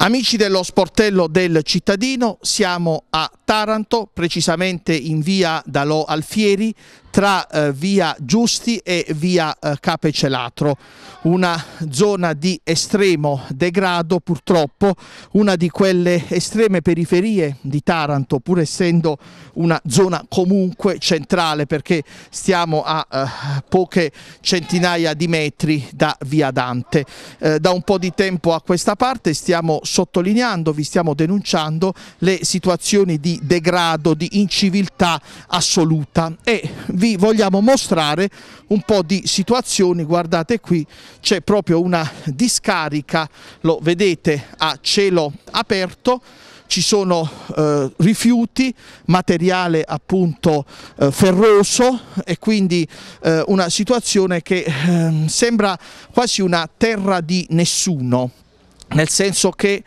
Amici dello sportello del cittadino, siamo a Taranto, precisamente in via Dalò Alfieri, tra eh, via Giusti e via eh, Cape Celatro. Una zona di estremo degrado, purtroppo, una di quelle estreme periferie di Taranto, pur essendo una zona comunque centrale, perché stiamo a eh, poche centinaia di metri da via Dante. Eh, da un po' di tempo a questa parte stiamo sottolineando, vi stiamo denunciando le situazioni di degrado, di inciviltà assoluta e vi vogliamo mostrare un po' di situazioni, guardate qui c'è proprio una discarica, lo vedete a cielo aperto, ci sono eh, rifiuti, materiale appunto eh, ferroso e quindi eh, una situazione che ehm, sembra quasi una terra di nessuno nel senso che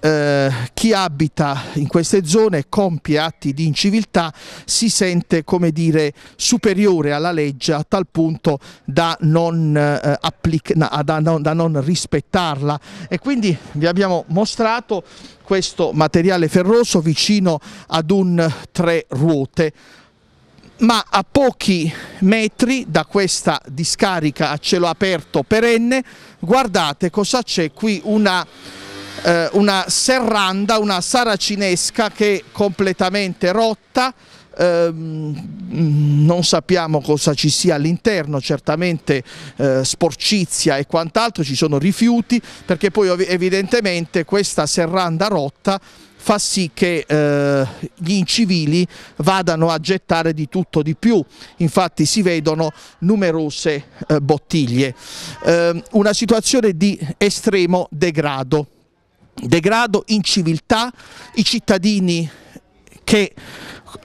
eh, chi abita in queste zone e compie atti di inciviltà si sente come dire superiore alla legge a tal punto da non, eh, da non, da non rispettarla e quindi vi abbiamo mostrato questo materiale ferroso vicino ad un tre ruote ma a pochi metri da questa discarica a cielo aperto perenne guardate cosa c'è qui una, eh, una serranda, una saracinesca che è completamente rotta Ehm, mm, non sappiamo cosa ci sia all'interno, certamente eh, sporcizia e quant'altro, ci sono rifiuti perché poi evidentemente questa serranda rotta fa sì che eh, gli incivili vadano a gettare di tutto di più, infatti si vedono numerose eh, bottiglie. Eh, una situazione di estremo degrado, degrado, inciviltà, i cittadini che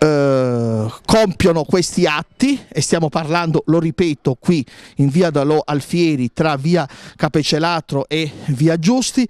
eh, compiono questi atti e stiamo parlando, lo ripeto, qui in via Dalò Alfieri tra via Capecelatro e via Giusti.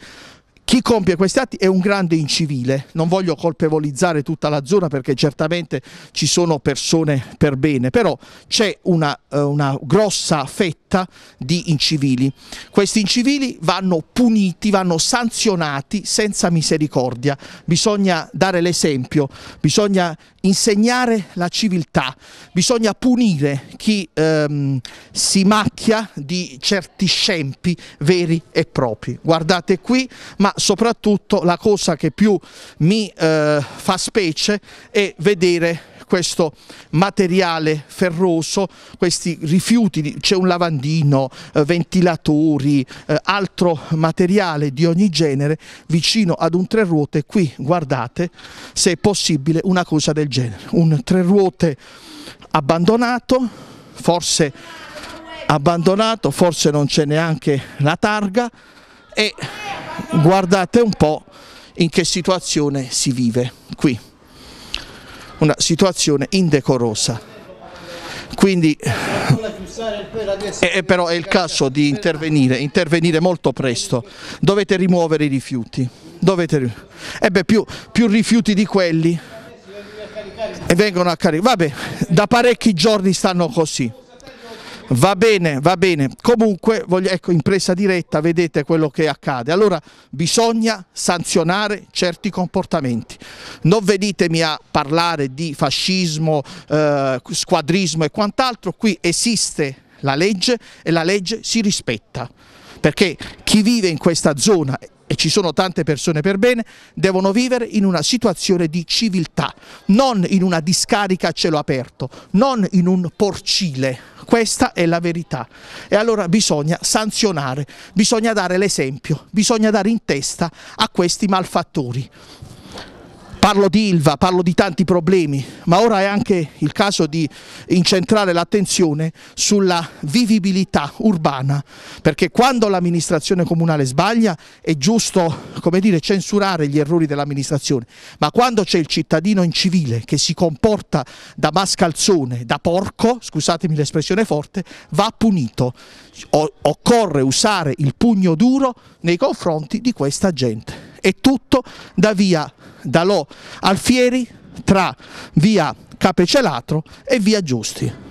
Chi compie questi atti è un grande incivile, non voglio colpevolizzare tutta la zona perché certamente ci sono persone per bene, però c'è una, eh, una grossa fetta ridotta di incivili. Questi incivili vanno puniti, vanno sanzionati senza misericordia. Bisogna dare l'esempio, bisogna insegnare la civiltà, bisogna punire chi ehm, si macchia di certi scempi veri e propri. Guardate qui, ma soprattutto la cosa che più mi eh, fa specie è vedere questo materiale ferroso, questi rifiuti, c'è un lavandino, eh, ventilatori, eh, altro materiale di ogni genere vicino ad un tre ruote, qui guardate se è possibile una cosa del genere, un tre ruote abbandonato, forse abbandonato, forse non c'è neanche la targa e guardate un po' in che situazione si vive qui una situazione indecorosa. Quindi è, però è il caso di intervenire, intervenire molto presto, dovete rimuovere i rifiuti, dovete, e eh beh, più, più rifiuti di quelli e vengono a caricare, vabbè da parecchi giorni stanno così, Va bene, va bene. Comunque, voglio, ecco, in presa diretta vedete quello che accade. Allora, bisogna sanzionare certi comportamenti. Non venitemi a parlare di fascismo, eh, squadrismo e quant'altro. Qui esiste la legge e la legge si rispetta. Perché chi vive in questa zona e ci sono tante persone per bene, devono vivere in una situazione di civiltà, non in una discarica a cielo aperto, non in un porcile. Questa è la verità. E allora bisogna sanzionare, bisogna dare l'esempio, bisogna dare in testa a questi malfattori. Parlo di Ilva, parlo di tanti problemi, ma ora è anche il caso di incentrare l'attenzione sulla vivibilità urbana, perché quando l'amministrazione comunale sbaglia è giusto come dire, censurare gli errori dell'amministrazione, ma quando c'è il cittadino in civile che si comporta da mascalzone, da porco, scusatemi l'espressione forte, va punito. O occorre usare il pugno duro nei confronti di questa gente e tutto da via Dalò Alfieri tra via Capecelatro e via Giusti.